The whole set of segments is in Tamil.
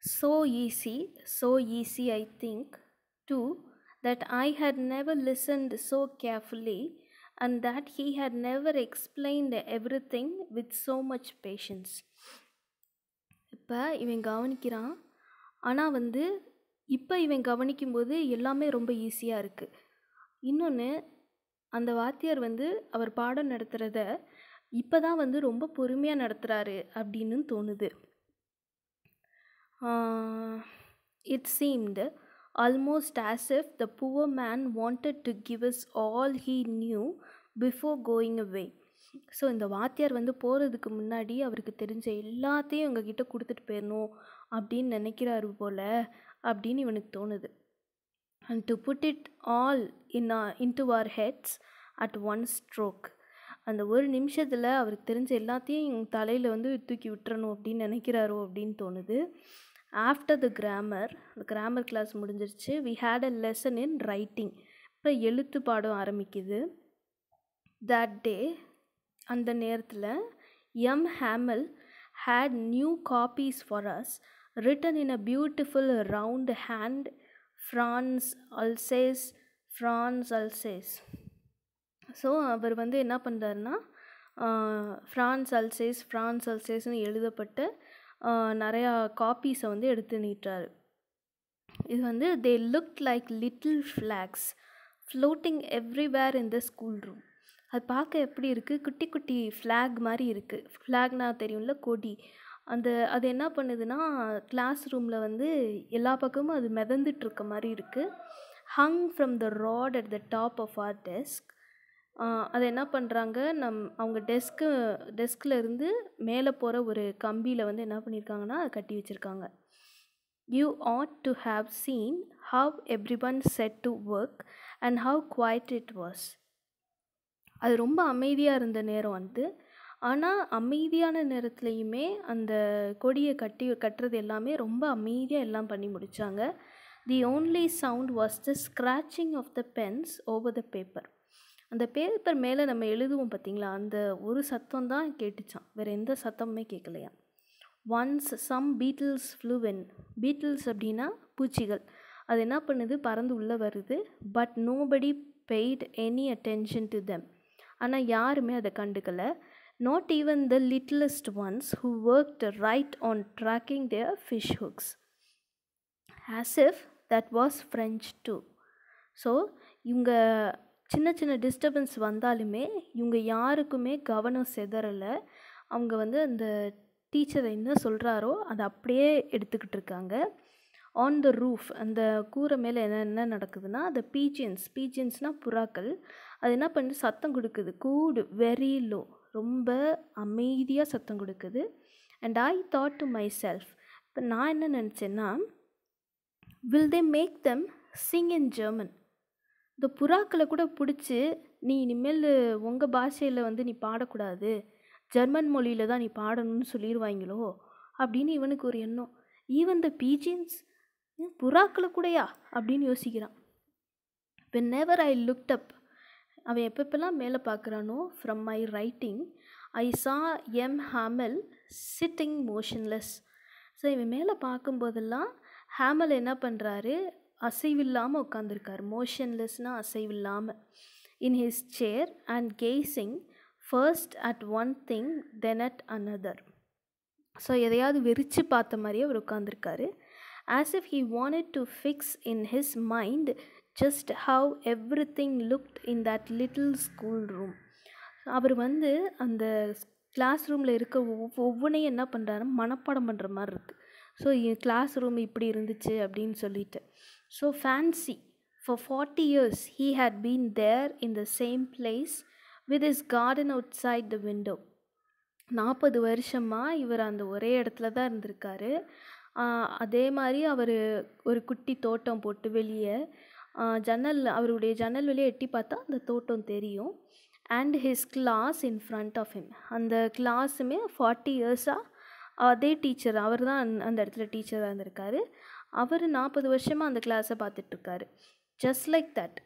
so easy, so easy, I think, too, that I had never listened so carefully and that he had never explained everything with so much patience இப்போ இவன் கவனிக்கிறான் ஆனால் வந்து இப்போ இவன் கவனிக்கும்போது எல்லாமே ரொம்ப ஈஸியாக இருக்குது இன்னொன்று அந்த வாத்தியார் வந்து அவர் பாடம் நடத்துகிறத இப்போ தான் வந்து ரொம்ப பொறுமையாக நடத்துகிறாரு அப்படின்னு தோணுது Uh, it seemed almost as if the poor man wanted to give us all he knew before going away so இந்த வாத்தியார் வந்து போகிறதுக்கு முன்னாடி அவருக்கு தெரிஞ்ச எல்லாத்தையும் எங்ககிட்ட கொடுத்துட்டு போயிடணும் அப்படின்னு நினைக்கிறாரு போல் அப்படின்னு இவனுக்கு தோணுது and to put it all in into our heads at one stroke அந்த ஒரு நிமிஷத்தில் அவருக்கு தெரிஞ்ச எல்லாத்தையும் தலையில் வந்து தூக்கி விட்டுறணும் அப்படின்னு நினைக்கிறாரோ அப்படின்னு தோணுது after the grammar grammar class முடிஞ்சிருச்சு we had a lesson in writing இப்போ எழுத்து பாடம் ஆரம்பிக்குது தட் டே அந்த நேரத்தில் M Hamel had new copies for us written in a beautiful round hand France Alsace France Alsace so அவர் வந்து என்ன பண்ணுறாருன்னா ஃப்ரான்ஸ் அல்சேஸ் ஃப்ரான்ஸ் அல்சேஸ்னு எழுதப்பட்ட நிறையா காப்பீஸை வந்து எடுத்து நீட்டுறாரு இது வந்து they look like little flags floating everywhere in the school room அது பார்க்க எப்படி இருக்குது குட்டி குட்டி ஃப்ளாக் மாதிரி இருக்குது ஃப்ளாக்னா தெரியும்ல கொடி அந்த அது என்ன பண்ணுதுன்னா கிளாஸ் ரூமில் வந்து எல்லா பக்கமும் அது மிதந்துட்டுருக்க மாதிரி இருக்குது hung from the rod at the top of our desk அதை என்ன பண்ணுறாங்க நம் அவங்க டெஸ்க்கு டெஸ்கில் இருந்து மேலே போகிற ஒரு கம்பியில் வந்து என்ன பண்ணியிருக்காங்கன்னா அதை கட்டி வச்சுருக்காங்க you ought to have seen how every one set to work and how quiet it was அது ரொம்ப அமைதியாக இருந்த நேரம் வந்து ஆனால் அமைதியான நேரத்துலையுமே அந்த கொடியை கட்டி கட்டுறது எல்லாமே ரொம்ப அமைதியாக எல்லாம் பண்ணி முடித்தாங்க the only sound was the scratching of the pens over the paper அந்த பேப்பர் மேலே நம்ம எழுதுவோம் பார்த்திங்களா அந்த ஒரு சத்தம் தான் கேட்டுச்சான் வேறு எந்த சத்தமுமே கேட்கலையா once some beetles flew in beetles அப்படின்னா பூச்சிகள் அது என்ன பண்ணுது பறந்து உள்ளே வருது but nobody paid any attention to them ஆனால் யாருமே அதை கண்டுக்கலை not even the littlest ones who worked right on tracking their fish hooks as if that was French too so இவங்க சின்ன சின்ன டிஸ்டர்பன்ஸ் வந்தாலுமே இவங்க யாருக்குமே கவனம் சிதறலை அவங்க வந்து அந்த டீச்சர் என்ன சொல்கிறாரோ அதை அப்படியே எடுத்துக்கிட்டு இருக்காங்க ஆன் த ரூஃப் அந்த கூரை மேலே என்ன என்ன நடக்குதுன்னா அந்த பீஜியன்ஸ் பீஜியன்ஸ்னால் புறாக்கள் அது என்ன பண்ணுது சத்தம் கொடுக்குது கூடு வெரி லோ ரொம்ப அமைதியாக சத்தம் கொடுக்குது and I thought to myself இப்போ நான் என்ன நினச்சேன்னா will they make them sing in German இந்த புறாக்களை கூட பிடிச்சி நீ இனிமேல் உங்கள் பாஷையில் வந்து நீ பாடக்கூடாது ஜெர்மன் மொழியில் தான் நீ பாடணும்னு சொல்லிடுவாங்களோ அப்படின்னு இவனுக்கு ஒரு எண்ணம் ஈவன் த பீஜின்ஸ் புறாக்களை கூடயா அப்படின்னு யோசிக்கிறான் whenever I looked up அவன் எப்பப்பெல்லாம் மேலே பார்க்குறானோ from my writing I saw M Hamel sitting motionless so இவன் மேலே பார்க்கும்போதெல்லாம் ஹேமல் என்ன பண்ணுறாரு அசைவில்லாமல் உட்காந்துருக்கார் மோஷன்லெஸ்னால் அசைவில்லாமல் in his chair and gazing first at one thing then at another so எதையாவது விரித்து பார்த்த மாதிரியே அவர் உட்காந்துருக்காரு as if he wanted to fix in his mind just how everything looked in that little school room அவர் வந்து அந்த கிளாஸ் ரூமில் இருக்க ஒவ்வொ ஒவ்வொன்றையும் என்ன பண்ணுறாரு மனப்பாடம் பண்ணுற மாதிரி இருக்குது ஸோ கிளாஸ் ரூம் இப்படி இருந்துச்சு அப்படின்னு சொல்லிட்டு so fancy for forty years he he had there in the same place with his garden outside the window நாற்பது வருஷமாக இவர் அந்த ஒரே இடத்துல தான் இருந்திருக்காரு அதே மாதிரி அவர் ஒரு குட்டி தோட்டம் போட்டு வெளியே ஜன்னல் அவருடைய ஜன்னல் வெளியே எட்டி பார்த்தா அந்த தோட்டம் தெரியும் and his class in front of him அந்த கிளாஸுமே ஃபார்ட்டி இயர்ஸாக அதே டீச்சர் அவர் தான் அந்த இடத்துல டீச்சராக இருந்திருக்காரு அவர் நாற்பது வருஷமாக அந்த கிளாஸை பார்த்துட்ருக்காரு just like that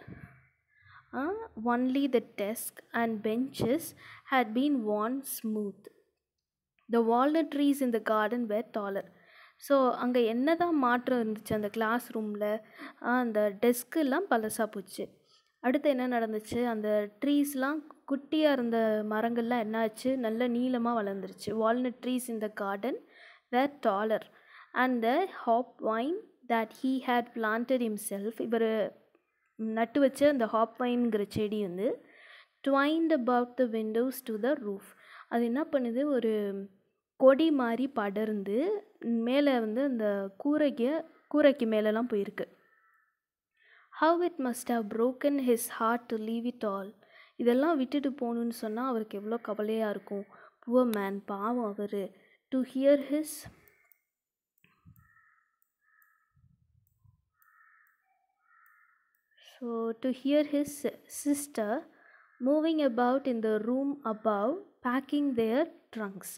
only the desk and benches had been worn smooth the walnut trees in the garden were taller so அங்கே என்ன தான் மாற்றம் இருந்துச்சு அந்த கிளாஸ் ரூமில் அந்த டெஸ்க்கெல்லாம் பழசாக போச்சு அடுத்து என்ன நடந்துச்சு அந்த ட்ரீஸ்லாம் குட்டியாக இருந்த மரங்கள்லாம் என்னாச்சு நல்ல நீளமாக வளர்ந்துருச்சு வால்நட் ட்ரீஸ் இந்த garden were taller and the hop vine that he had planted self இவர் நட்டு வச்ச அந்த ஹாப் வைன்கிற செடி வந்து twined about the windows to the roof அது என்ன பண்ணுது ஒரு கொடி மாதிரி படர்ந்து மேலே வந்து அந்த கூரைக்கு கூரைக்கு மேலெலாம் போயிருக்கு how it must have broken his heart to leave it all இதெல்லாம் விட்டுட்டு போகணுன்னு சொன்னால் அவருக்கு எவ்வளோ கவலையாக இருக்கும் புவர் மேன் பாவம் அவர் to hear his So, to hear his sister moving about in the room above packing their trunks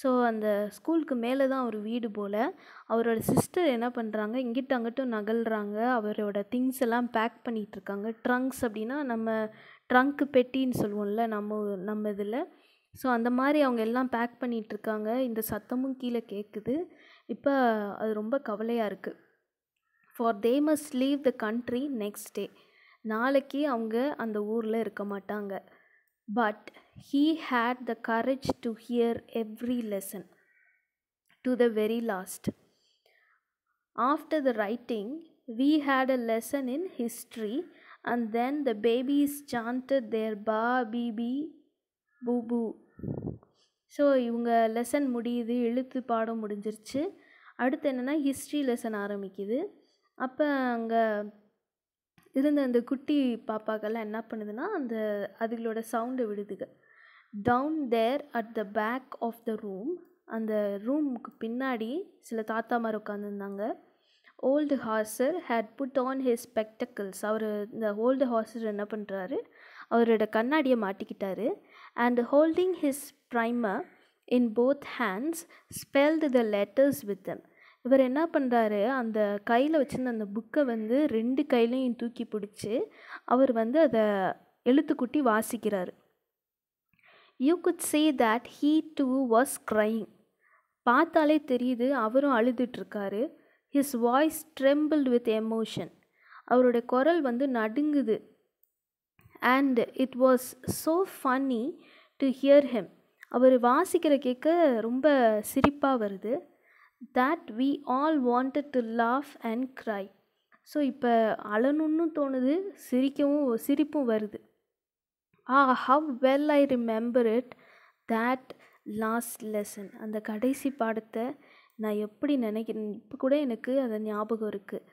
so அந்த ஸ்கூலுக்கு மேலே தான் அவர் வீடு போல் அவரோட சிஸ்டர் என்ன பண்ணுறாங்க இங்கிட்ட அங்கிட்டும் நகல்றாங்க அவரோட திங்ஸ் எல்லாம் பேக் பண்ணிகிட்ருக்காங்க ட்ரங்க்ஸ் அப்படின்னா நம்ம ட்ரங்க்கு பெட்டின்னு சொல்லுவோம்ல நம்ம நம்ம இதில் ஸோ அந்த மாதிரி அவங்க எல்லாம் பேக் பண்ணிகிட்ருக்காங்க இந்த சத்தமும் கீழே கேட்குது இப்போ அது ரொம்ப கவலையாக இருக்குது for they must leave the country next day நாளைக்கு அவங்க அந்த ஊரில் இருக்க மாட்டாங்க but he had the courage to hear every lesson to the very last after the writing we had a lesson in history and then the babies chanted their ba be bi boo so இவங்க லெசன் முடியுது எழுத்து பாடம் முடிஞ்சிருச்சு அடுத்து என்னென்னா ஹிஸ்ட்ரி லெசன் ஆரம்பிக்குது அப்போ அங்கே இருந்த அந்த குட்டி பாப்பாக்கெல்லாம் என்ன பண்ணுதுன்னா அந்த அதுகளோட சவுண்டை விடுதுங்க down there at the back of the room அந்த ரூமுக்கு பின்னாடி சில தாத்தா மாதிரி உட்காந்துருந்தாங்க old Hauser had put on his spectacles அவர் இந்த ஓல்டு ஹார்ஸர் என்ன பண்ணுறாரு அவரோட கண்ணாடியை மாட்டிக்கிட்டாரு and holding his primer in both hands spelled the letters with them இவர் என்ன பண்ணுறாரு அந்த கையில் வச்சுருந்த அந்த புக்கை வந்து ரெண்டு கையிலையும் தூக்கி பிடிச்சி அவர் வந்து அதை எழுத்துக்குட்டி வாசிக்கிறார் you could say that he too was crying பார்த்தாலே தெரியுது அவரும் அழுதுட்ருக்காரு his voice trembled with emotion அவருடைய குரல் வந்து நடுங்குது and it was so funny to hear him அவர் வாசிக்கிற கேட்க ரொம்ப சிரிப்பாக வருது that we all wanted to laugh and cry so இப்போ அழணுன்னு தோணுது சிரிக்கவும் சிரிப்பும் வருது ah how well I remember it that last lesson அந்த கடைசி பாடத்தை நான் எப்படி நினைக்கிறேன் இப்போ கூட எனக்கு அதை ஞாபகம் இருக்குது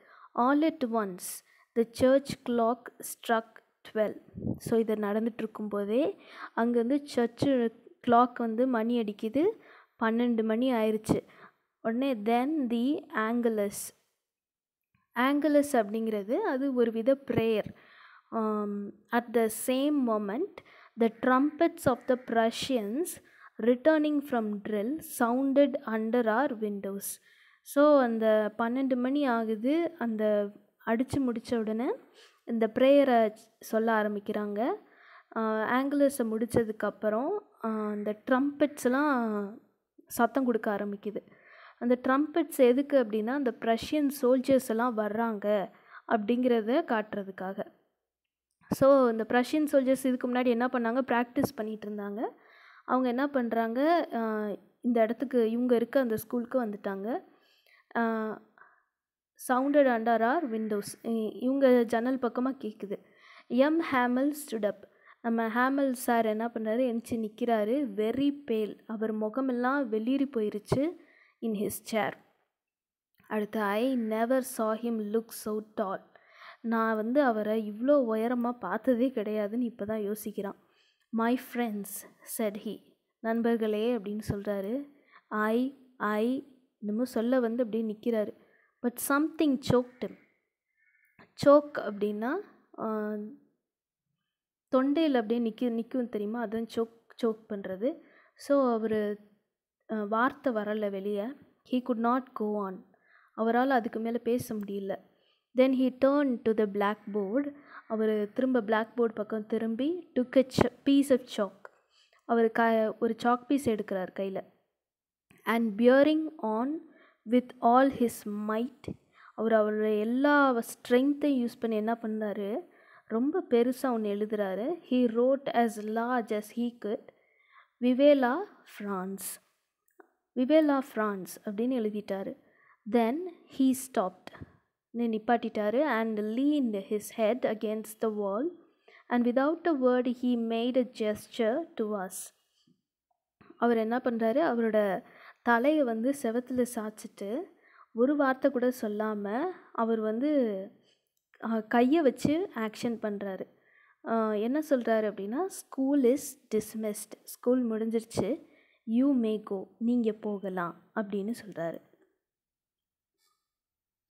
all at once the church clock struck twelve so இதை நடந்துட்டுருக்கும் போதே அங்கேருந்து சர்ச்சு கிளாக் வந்து மணி அடிக்குது பன்னெண்டு மணி ஆயிடுச்சு உடனே தென் தி ஆங்கிலஸ் ஆங்கிலஸ் அப்படிங்கிறது அது ஒரு வித prayer at the same moment the trumpets of the Prussians returning from drill sounded under our windows so அந்த பன்னெண்டு மணி ஆகுது அந்த அடித்து முடித்த உடனே இந்த ப்ரேயரை சொல்ல ஆரம்பிக்கிறாங்க ஆங்கிலஸை uh, முடித்ததுக்கப்புறம் இந்த uh, ட்ரம்பெட்ஸ்லாம் சத்தம் கொடுக்க ஆரம்பிக்குது அந்த ட்ரம்பட்ஸ் எதுக்கு அப்படின்னா அந்த ப்ரஷ்யன் சோல்ஜர்ஸ் எல்லாம் வர்றாங்க அப்படிங்கிறத காட்டுறதுக்காக ஸோ இந்த ப்ரஷ்யன் சோல்ஜர்ஸ் இதுக்கு முன்னாடி என்ன பண்ணாங்க ப்ராக்டிஸ் பண்ணிகிட்டு இருந்தாங்க அவங்க என்ன பண்ணுறாங்க இந்த இடத்துக்கு இவங்க இருக்க அந்த ஸ்கூலுக்கு வந்துட்டாங்க சவுண்டட் அண்டர் ஆர் விண்டோஸ் இவங்க ஜன்னல் பக்கமாக கேட்குது எம் ஹேமல் ஸ்டுடப் நம்ம ஹேமல் சார் என்ன பண்ணுறாரு எந்திச்சு நிற்கிறாரு வெரி பேல் அவர் முகமெல்லாம் வெளியேறி போயிருச்சு in his chair அடுத்து I never saw him look so tall நான் வந்து அவரை இவ்வளோ உயரமாக பார்த்ததே கிடையாதுன்னு இப்போ தான் யோசிக்கிறான் மை ஃப்ரெண்ட்ஸ் செட் ஹி நண்பர்களே அப்படின்னு சொல்கிறாரு ஐ ஐ இன்னமும் சொல்ல வந்து அப்படியே நிற்கிறாரு பட் சம்திங் சோக்டு சோக் அப்படின்னா தொண்டையில் அப்படியே நிற்க நிற்கும் தெரியுமா அதுதான் சோக் சோக் பண்ணுறது ஸோ அவர் வார்த்தை வரல வெளியே he could not go on அவரால் அதுக்கு மேலே பேச முடியல then he turn to the blackboard அவர் திரும்ப பிளாக் போர்டு பக்கம் திரும்பி took a piece of chalk அவர் க ஒரு சாக் பீஸ் எடுக்கிறார் கையில் and bearing on with all his might அவர் அவரோட எல்லா ஸ்ட்ரென்த்தையும் யூஸ் பண்ணி என்ன பண்ணார் ரொம்ப பெருசாக ஒன்று எழுதுகிறாரு he wrote as large as he could vive la France vive la France அப்படின்னு எழுதிட்டார் தென் ஹீ ஸ்டாப்ட் நிப்பாட்டிட்டாரு and lean his head against the wall and without a word he made a gesture to was அவர் என்ன பண்ணுறாரு அவரோட தலையை வந்து செவத்தில் சாச்சிட்டு ஒரு வார்த்தை கூட சொல்லாமல் அவர் வந்து கையை வச்சு ஆக்ஷன் பண்ணுறாரு என்ன சொல்கிறாரு அப்படின்னா ஸ்கூல் இஸ் டிஸ்மிஸ்ட் ஸ்கூல் முடிஞ்சிருச்சு யூ மே கோ நீங்கள் போகலாம் அப்படின்னு சொல்கிறாரு